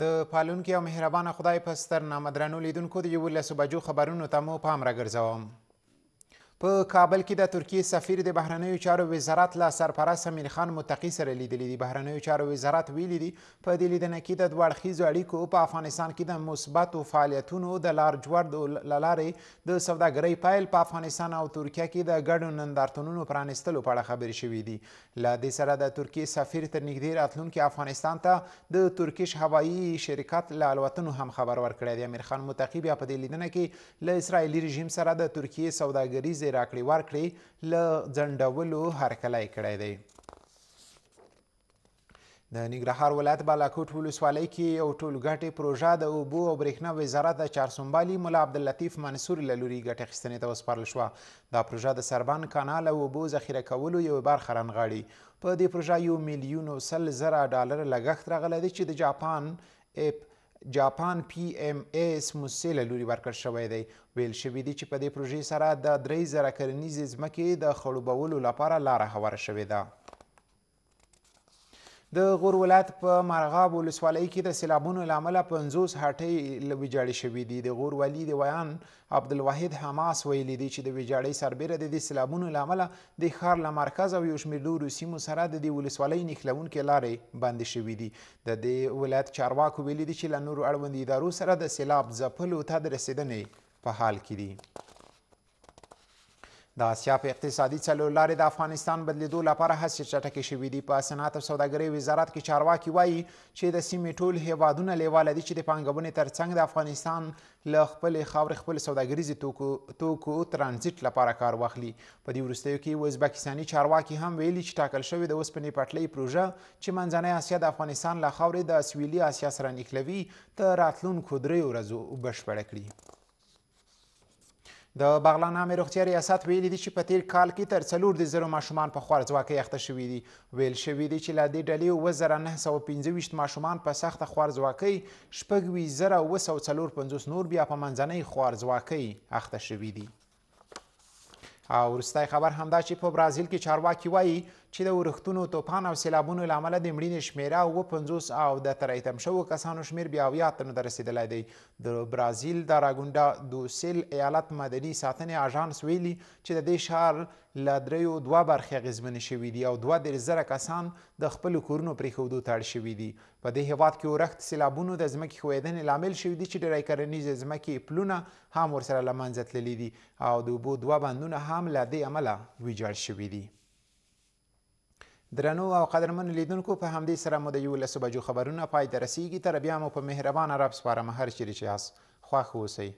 د پالونکي او مهربان خدای په ستر نامدرنو لیدونکو د یو لسو بجو خبرونو ته مو پام راګرځوم په کابل کې د ترکیې سفیر د بهرنیو چارو وزارت له سرپرست امین خان متقي سره لیدلی دي بهرنیو چارو وزارت ویلی دي په دې لیدنه کې د دوه اړخیزو اړیکو په افغانستان کې د مثبتو فعالیتونو د لارجوردو له لارې د سوداګرۍ پیل په افغانستان او ترکیه کې د ګډو نندارتونونو پرانیستلو په اړه خبرې شوي دي له دې سره د ترکیې سفیر تر نږدې راتلونکي افغانستان ته د ترکیش هوایي شرکت له الوتنو هم خبر ورکړی دی امیر خان متقي بیا په دې لیدنه کې له اسرائیلي رژیم سره د ترکیې سوداګریزې د راکړې ورکړې له ځنډولو هرکلی کړی دی د ننګرهار ولایت بالاکوټ ولسوالۍ کې یو ټولګټې پروژه د اوبو او برېښنا وزارت د چارسنبالي ملا عبداللطیف منصور له لوري ګټې اخیستنې ته وسپارل شوه دا پروژه د سربند کانال او اوبو ذخیره کولو یوې برخه رانغاړي په دې پروژه یو میلیون او سل زره ډالر لګښت راغلی دی چې د جاپان اپ جاپان پی ایم ایس موسسې له لوري ورکړ شوی دی ویل شوي دي چې په دې پروژې سره د درې زره کرنیزې ځمکې د خړوبولو لپاره لاره هواره شوې ده د غور ولایت په مرغاب ولسوالۍ کې د سیلابونو له امله پنځوس هټۍ ویجاړې شوي دي د غور والي د ویان عبدالواحد حماس ویلي دي چې د ویجاړۍ سربیره د دې سیلابونو له امله د ښار له مرکز او یو شمېر نورو سیمو سره د دې ولسوالۍ نښلونکې لارې بندې شوي دي د دې ولایت چارواکو ویلي دي چې له نورو اړوندو ادارو سره د سیلاب ځپلو ته د رسېدنې په حال کې دي د اسیا په اقتصادي څلورلارې د افغانستان بدلیدو لپاره هڅې چټکې شوې دي په صنعت او سوداګرۍ وزارت کې چارواکي وایي چې د سیمې ټول هیوادونه لیواله دي چې د پانګونې ترڅنګ د افغانستان له خپلې خاورې خپل سوداګریزې توکو توکو ترانزیټ لپاره کار واخلي په دې وروستیو کې ازبکستاني چارواکي هم ویلي چې ټاکل شوې د اوسپنې پټلۍ پروژه چې منځنۍ اسیا د افغانستان له خاورې د سویلي اسیا سره نښلوي تر راتلونکو درې ورځو بشپړه کړي د بغلان عامې روغتیا ریاست ویلي دي چې په تیر کال کې تر څلور د زرو ماشومان په خوار ځواکۍ اخته شوي دي ویل شوي دي چې له دې ډلې اوه زره نهه سوه پنځه ویشت ماشومان په سخته خوار ځواکۍ شپږ ویشت زره اوه سوه څلور پنځوس نور بیا په منځنۍ خوار ځواکۍ اخته شوي دي او وروستی خبر همدا چې په برازیل کې چارواکي وایي چې د اورښتونو طوفان او سیلابونو له امله د مړینې شمیره اوه پنځوس او د تریتم شوو کسانو شمیر بیا اویا تنو ته رسېدلی دی د برازیل د راګونډا دوسیل ایالت مدني ساتنې آژانس ویلي چې د دې ښار له دریو دوه برخې اغېزمنې شوي دي او دوه دېرش زره کسان د خپلو کورونو پرېښودو ته اړ شوي دي په دې هېواد کې اورښت سیلابونو د ځمکې ښویدنې لامل شوي دي چې ډېری کرنیزې ځمکې پلونه هم ورسره له منځه تللي دي او د اوبو دوه بندونه هم له دې امله ویجاړ شوي دي درنو او قدرمن لیدونکو په همدې سره مو د یولسو بجو خبرونه پای ته رسیږي تر بیا مو په مهربانه رب سپارم هر چیرې چې یاست خوښ اوسئ